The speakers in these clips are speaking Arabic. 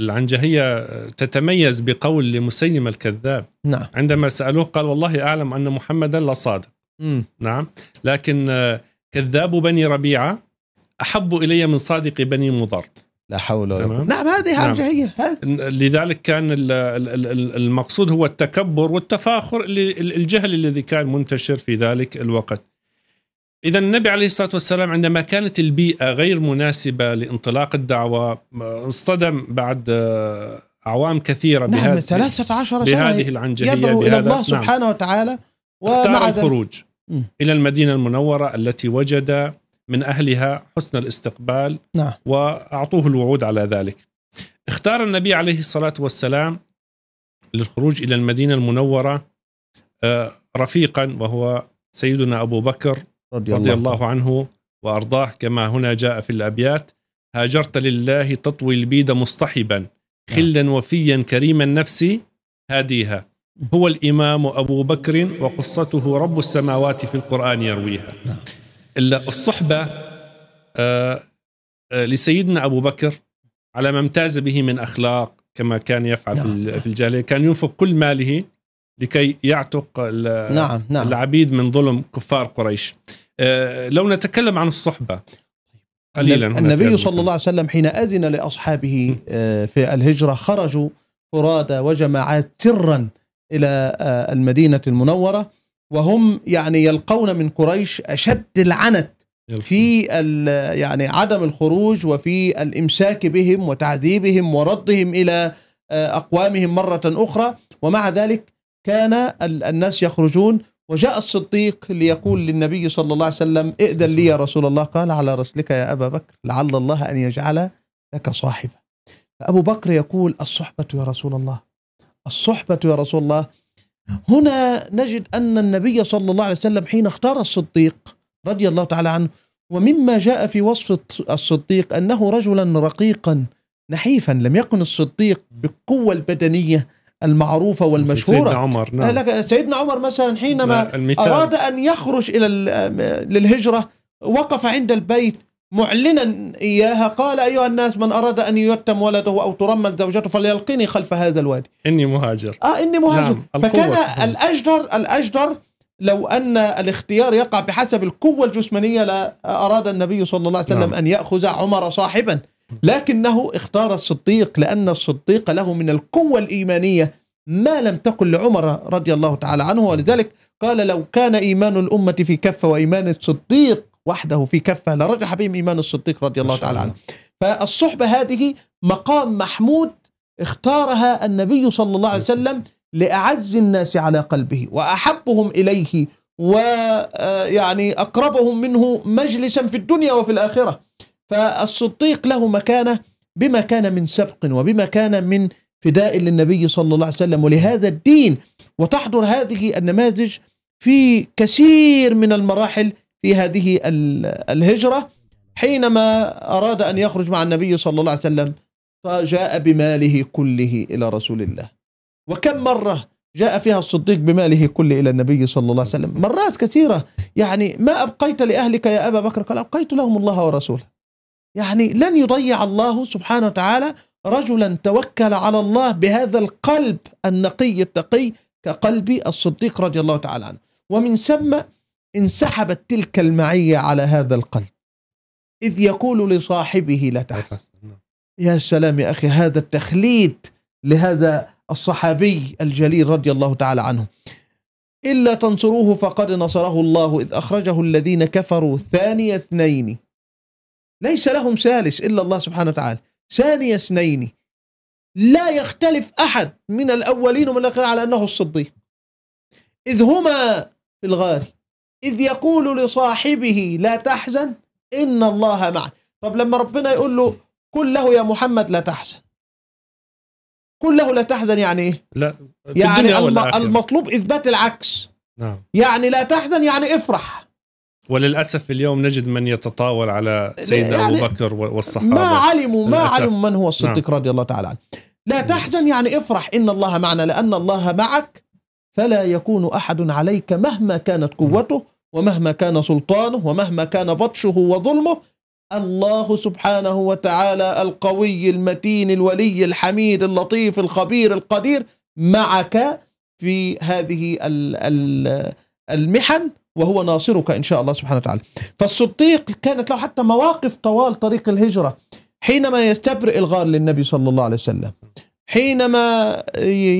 العنجهية تتميز بقول لمسيلمة الكذاب نعم. عندما سألوه قال والله أعلم أن محمدا لصادق نعم لكن آه، كذاب بني ربيعة أحب إلي من صادق بني مضر لا حول ولا قوة نعم هذه نعم. عنجهية لذلك كان المقصود هو التكبر والتفاخر الجهل الذي كان منتشر في ذلك الوقت إذا النبي عليه الصلاة والسلام عندما كانت البيئة غير مناسبة لانطلاق الدعوة اصطدم بعد آه، أعوام كثيرة نعم بهذه 13 سنة بهذه العنجهية يدعو إلى الله نعم. سبحانه نعم وتعالى اختار الخروج م. إلى المدينة المنورة التي وجد من أهلها حسن الاستقبال نعم. وأعطوه الوعود على ذلك اختار النبي عليه الصلاة والسلام للخروج إلى المدينة المنورة آه، رفيقا وهو سيدنا أبو بكر رضي, رضي الله, الله عنه وأرضاه كما هنا جاء في الأبيات هاجرت لله تطوي البيد مصطحبا خلا وفيا كريم النفس هاديها هو الإمام أبو بكر وقصته رب السماوات في القرآن يرويها الصحبة آه، آه، لسيدنا أبو بكر على ما امتاز به من أخلاق كما كان يفعل في نعم. الجاهلية كان ينفق كل ماله لكي يعتق نعم نعم. العبيد من ظلم كفار قريش آه، لو نتكلم عن الصحبة قليلا النبي صلى الله عليه وسلم حين أذن لأصحابه آه، في الهجرة خرجوا فرادى وجماعات سرا إلى آه، المدينة المنورة وهم يعني يلقون من قريش أشد العنت في يعني عدم الخروج وفي الامساك بهم وتعذيبهم وردهم الى اقوامهم مره اخرى ومع ذلك كان الناس يخرجون وجاء الصديق ليقول للنبي صلى الله عليه وسلم ائذن لي يا رسول الله قال على رسلك يا أبا بكر لعل الله أن يجعل لك صاحبة فأبو بكر يقول الصحبة يا رسول الله الصحبة يا رسول الله هنا نجد أن النبي صلى الله عليه وسلم حين اختار الصديق رضي الله تعالى عنه ومما جاء في وصف الصديق أنه رجلا رقيقا نحيفا لم يكن الصديق بالقوة البدنية المعروفة والمشهورة سيدنا عمر نعم. لك سيدنا عمر مثلا حينما أراد أن يخرج إلى للهجرة وقف عند البيت معلنا إياها قال أيها الناس من أراد أن يتم ولده أو ترمل زوجته فليلقني خلف هذا الوادي إني مهاجر آه إني مهاجر نعم. فكان الأجدر الأجدر لو أن الاختيار يقع بحسب القوة الجسمانية لأراد النبي صلى الله عليه وسلم نعم. أن يأخذ عمر صاحبا لكنه اختار الصديق لأن الصديق له من القوة الإيمانية ما لم تكن لعمر رضي الله تعالى عنه ولذلك قال لو كان إيمان الأمة في كفة وإيمان الصديق وحده في كفة لرجح بهم إيمان الصديق رضي الله تعالى عنه فالصحبة هذه مقام محمود اختارها النبي صلى الله عليه وسلم لأعز الناس على قلبه وأحبهم إليه ويعني آه، أقربهم منه مجلسا في الدنيا وفي الآخرة فالصديق له مكانة بما كان من سبق وبما كان من فداء للنبي صلى الله عليه وسلم ولهذا الدين وتحضر هذه النماذج في كثير من المراحل في هذه الهجرة حينما أراد أن يخرج مع النبي صلى الله عليه وسلم فجاء بماله كله إلى رسول الله وكم مرة جاء فيها الصديق بماله كله إلى النبي صلى الله عليه وسلم مرات كثيرة يعني ما أبقيت لأهلك يا أبا بكر قال أبقيت لهم الله ورسوله يعني لن يضيع الله سبحانه وتعالى رجلا توكل على الله بهذا القلب النقي التقي كقلب الصديق رضي الله تعالى عنه ومن ثم انسحبت تلك المعية على هذا القلب إذ يقول لصاحبه لا تحزن نعم. يا سلام يا أخي هذا التخليد لهذا الصحابي الجليل رضي الله تعالى عنه إلا تنصروه فقد نصره الله إذ أخرجه الذين كفروا ثاني اثنين ليس لهم ثالث إلا الله سبحانه وتعالى ثاني اثنين لا يختلف أحد من الأولين ومن الآخرين على أنه الصديق إذ هما في الغار إذ يقول لصاحبه لا تحزن إن الله معك طب لما ربنا يقول له قل له يا محمد لا تحزن قل له لا تحزن يعني إيه لا يعني الم... المطلوب إثبات العكس نعم. يعني لا تحزن يعني افرح وللاسف اليوم نجد من يتطاول على سيدنا يعني ابو بكر والصحابه ما علموا ما علموا من هو الصديق نعم. رضي الله تعالى عنه لا نعم. تحزن يعني افرح ان الله معنا لان الله معك فلا يكون احد عليك مهما كانت قوته ومهما كان سلطانه ومهما كان بطشه وظلمه الله سبحانه وتعالى القوي المتين الولي الحميد اللطيف الخبير القدير معك في هذه المحن وهو ناصرك إن شاء الله سبحانه وتعالى فالصديق كانت له حتى مواقف طوال طريق الهجرة حينما يستبرئ الغار للنبي صلى الله عليه وسلم حينما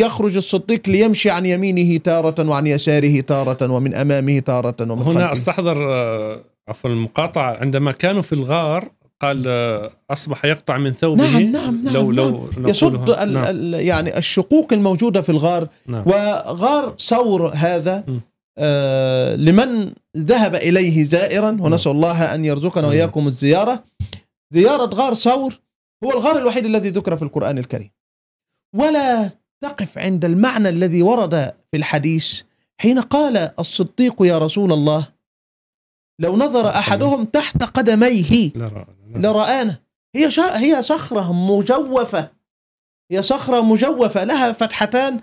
يخرج الصديق ليمشي عن يمينه تارة وعن يساره تارة ومن أمامه تارة ومن هنا خلفه. أستحضر آه، عفوا المقاطعة عندما كانوا في الغار قال آه، أصبح يقطع من ثوبه نعم نعم نعم لو نعم لو يصد نعم. ال يعني الشقوق الموجودة في الغار نعم وغار ثور هذا م. آه، لمن ذهب إليه زائرا ونسأل الله أن يرزقنا وإياكم الزيارة زيارة غار ثور هو الغار الوحيد الذي ذكر في القرآن الكريم ولا تقف عند المعنى الذي ورد في الحديث حين قال الصديق يا رسول الله لو نظر أحدهم تحت قدميه لرآنا هي هي صخرة مجوفة هي صخرة مجوفة لها فتحتان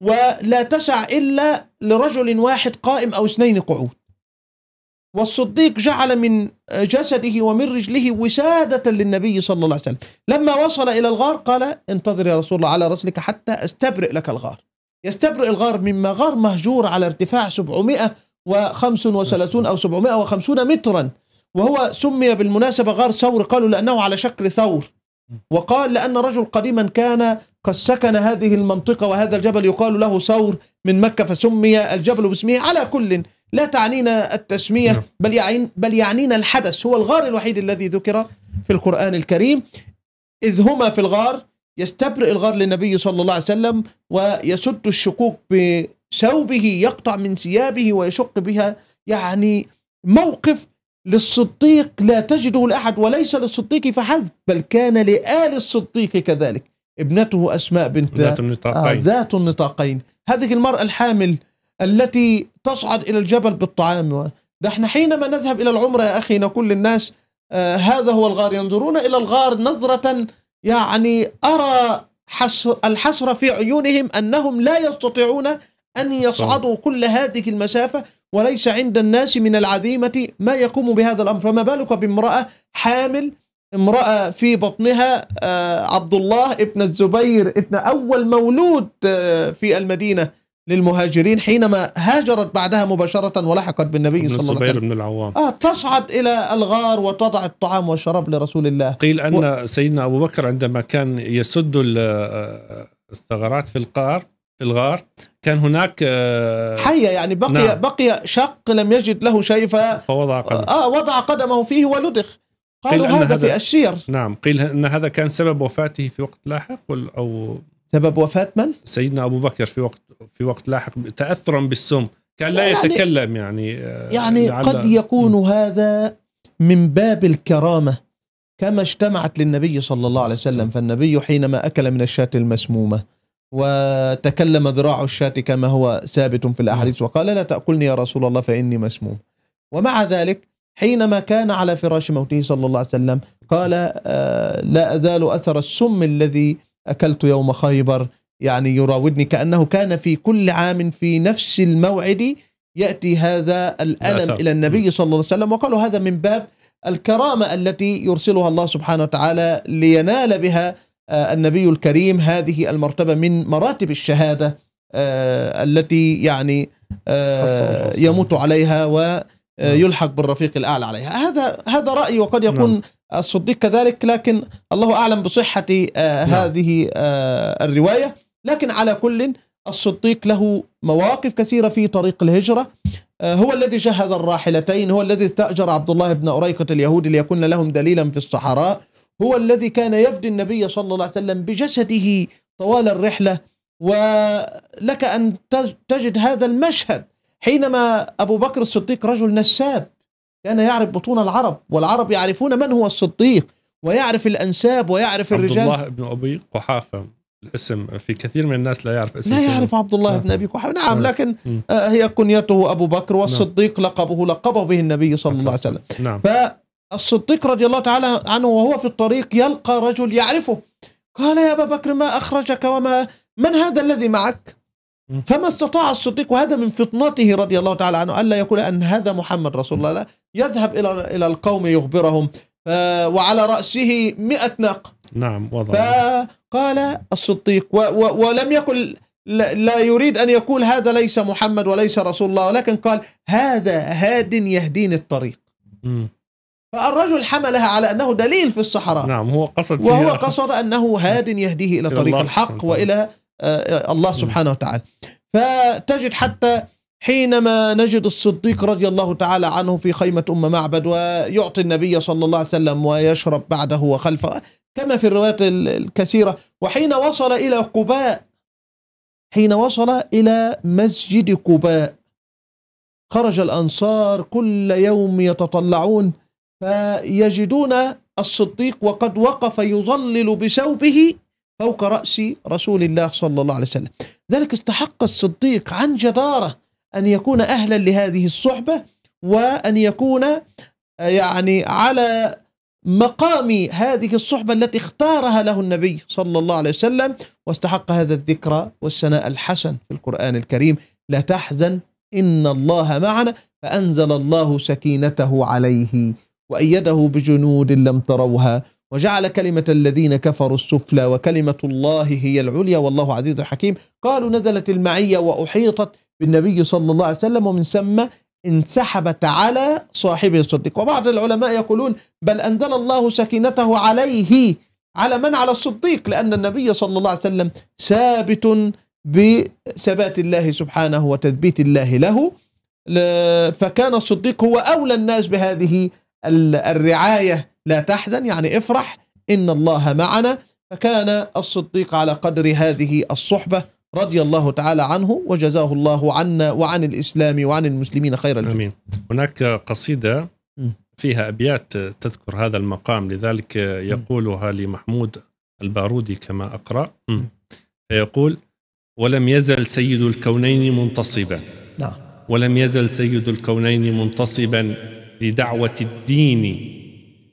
ولا تسع إلا لرجل واحد قائم أو اثنين قعود والصديق جعل من جسده ومن رجله وسادة للنبي صلى الله عليه وسلم لما وصل إلى الغار قال انتظر يا رسول الله على رسلك حتى أستبرئ لك الغار يستبرئ الغار مما غار مهجور على ارتفاع 735 أو 750 مترا وهو سمي بالمناسبة غار ثور قالوا لأنه على شكل ثور وقال لأن رجل قديما كان قد سكن هذه المنطقة وهذا الجبل يقال له ثور من مكة فسمي الجبل باسمه على كل لا تعنينا التسمية نعم. بل, يعين بل يعنينا الحدث هو الغار الوحيد الذي ذكر في القرآن الكريم إذ هما في الغار يستبرئ الغار للنبي صلى الله عليه وسلم ويسد الشقوق بثوبه يقطع من ثيابه ويشق بها يعني موقف للصديق لا تجده لأحد وليس للصديق فحسب بل كان لآل الصديق كذلك ابنته أسماء بنت ذات النطاقين آه، ذات النطاقين هذه المرأة الحامل التي تصعد إلى الجبل بالطعام ده احنا حينما نذهب إلى العمرة يا أخي نقول للناس آه هذا هو الغار ينظرون إلى الغار نظرة يعني أرى حسر الحسرة في عيونهم أنهم لا يستطيعون أن يصعدوا كل هذه المسافة وليس عند الناس من العزيمة ما يقوم بهذا الأمر فما بالك بامرأة حامل امرأة في بطنها آه، عبد الله ابن الزبير ابن أول مولود آه، في المدينة للمهاجرين حينما هاجرت بعدها مباشرة ولحقت بالنبي صلى الله عليه وسلم بن العوام آه تصعد إلى الغار وتضع الطعام والشراب لرسول الله قيل أن و... سيدنا أبو بكر عندما كان يسد آه، الثغرات في القار في الغار كان هناك آه حية يعني بقي نعم. بقي شق لم يجد له شيء فوضع قدمه اه وضع قدمه فيه ولدخ قالوا هذا, هذا في الشير نعم قيل أن هذا كان سبب وفاته في وقت لاحق أو سبب وفاة من؟ سيدنا أبو بكر في وقت في وقت لاحق تأثرا بالسم كان لا يعني يتكلم يعني آه، يعني قد يكون م. هذا من باب الكرامة كما اجتمعت للنبي صلى الله عليه وسلم فالنبي حينما أكل من الشاة المسمومة وتكلم ذراع الشاة كما هو ثابت في الأحاديث وقال لا تأكلني يا رسول الله فإني مسموم ومع ذلك حينما كان على فراش موته صلى الله عليه وسلم قال آه، لا أزال أثر السم الذي أكلت يوم خيبر يعني يراودني كأنه كان في كل عام في نفس الموعد يأتي هذا الألم إلى النبي صلى الله عليه وسلم وقالوا هذا من باب الكرامة التي يرسلها الله سبحانه وتعالى لينال بها آه، النبي الكريم هذه المرتبة من مراتب الشهادة آه، التي يعني يموت عليها و آه، نعم. يلحق بالرفيق الاعلى عليها هذا هذا رايي وقد يكون نعم. الصديق كذلك لكن الله اعلم بصحه آه، نعم. هذه آه، الروايه لكن على كل الصديق له مواقف كثيره في طريق الهجره هو الذي شهد الراحلتين هو الذي استاجر عبد الله بن اريقه اليهودي ليكون لهم دليلا في الصحراء هو الذي كان يفدي النبي صلى الله عليه وسلم بجسده طوال الرحله ولك ان تجد هذا المشهد حينما أبو بكر الصديق رجل نساب كان يعرف بطون العرب والعرب يعرفون من هو الصديق ويعرف الأنساب ويعرف عبد الرجال عبد الله بن أبي قحافة الاسم في كثير من الناس لا يعرف اسمه لا يعرف عبد الله بن أبي قحافة نعم, نعم. لكن آه، هي كنيته أبو بكر نعم. والصديق لقبه لقبه به النبي صلى الله عليه وسلم نعم. نعم. فالصديق رضي الله تعالى عنه وهو في الطريق يلقى رجل يعرفه قال يا أبا بكر ما أخرجك وما من هذا الذي معك فما استطاع الصديق وهذا من فطنته رضي الله تعالى عنه ألا يقول أن هذا محمد رسول الله لا يذهب إلى إلى القوم يخبرهم وعلى رأسه مئة ناقة نعم وضع فقال الصديق و و ولم يقل لا يريد أن يقول هذا ليس محمد وليس رسول الله ولكن قال هذا هاد يهديني الطريق م. فالرجل حملها على أنه دليل في الصحراء نعم هو قصد وهو قصد أنه هاد يهديه إلى طريق الحق وإلى آه، الله سبحانه وتعالى فتجد حتى حينما نجد الصديق رضي الله تعالى عنه في خيمة أم معبد ويعطي النبي صلى الله عليه وسلم ويشرب بعده وخلفه كما في الروايات الكثيرة وحين وصل إلى قباء حين وصل إلى مسجد قباء خرج الأنصار كل يوم يتطلعون فيجدون الصديق وقد وقف يظلل بثوبه فوق رأس رسول الله صلى الله عليه وسلم ذلك استحق الصديق عن جدارة أن يكون أهلا لهذه الصحبة وأن يكون آه، يعني على مقام هذه الصحبة التي اختارها له النبي صلى الله عليه وسلم واستحق هذا الذكر والثناء الحسن في القرآن الكريم لا تحزن إن الله معنا فأنزل الله سكينته عليه وأيده بجنود لم تروها وجعل كلمة الذين كفروا السفلى وكلمة الله هي العليا والله عزيز حكيم قالوا نزلت المعية وأحيطت بالنبي صلى الله عليه وسلم ومن ثم انسحبت على صاحبه الصديق وبعض العلماء يقولون بل أنزل الله سكينته عليه على من على الصديق لأن النبي صلى الله عليه وسلم ثابت بثبات الله سبحانه وتثبيت الله له فكان الصديق هو أولى الناس بهذه الرعاية لا تحزن يعني افرح إن الله معنا فكان الصديق على قدر هذه الصحبة رضي الله تعالى عنه وجزاه الله عنا وعن الإسلام وعن المسلمين خير الجزاء أمين هناك قصيدة فيها أبيات تذكر هذا المقام لذلك يقولها لمحمود البارودي كما أقرأ يقول ولم يزل سيد الكونين منتصبا نعم. ولم يزل سيد الكونين منتصبا لدعوة الدين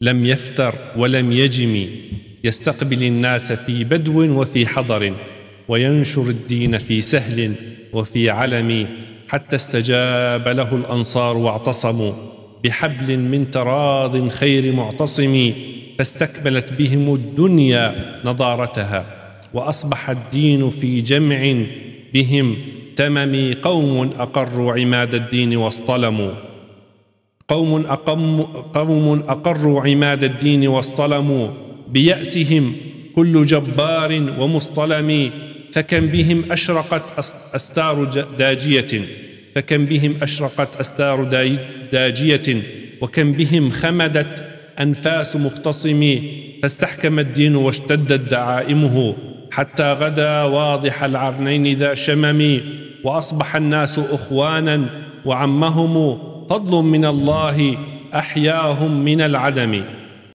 لم يفتر ولم يجم يستقبل الناس في بدو وفي حضر وينشر الدين في سهل وفي علم حتى استجاب له الأنصار واعتصموا بحبل من تراض خير معتصم فاستكملت بهم الدنيا نضارتها وأصبح الدين في جمع بهم تمم قوم أقروا عماد الدين واصطلموا قوم أقم قوم أقروا عماد الدين واصطلموا بيأسهم كل جبار ومصطلم فكم بهم أشرقت أستار داجية فكم بهم أشرقت أستار داجية وكم بهم خمدت أنفاس مختصم فاستحكم الدين واشتدت دعائمه حتى غدا واضح العرنين ذا شمم وأصبح الناس أخوانا وعمهم فضل من الله احياهم من العدم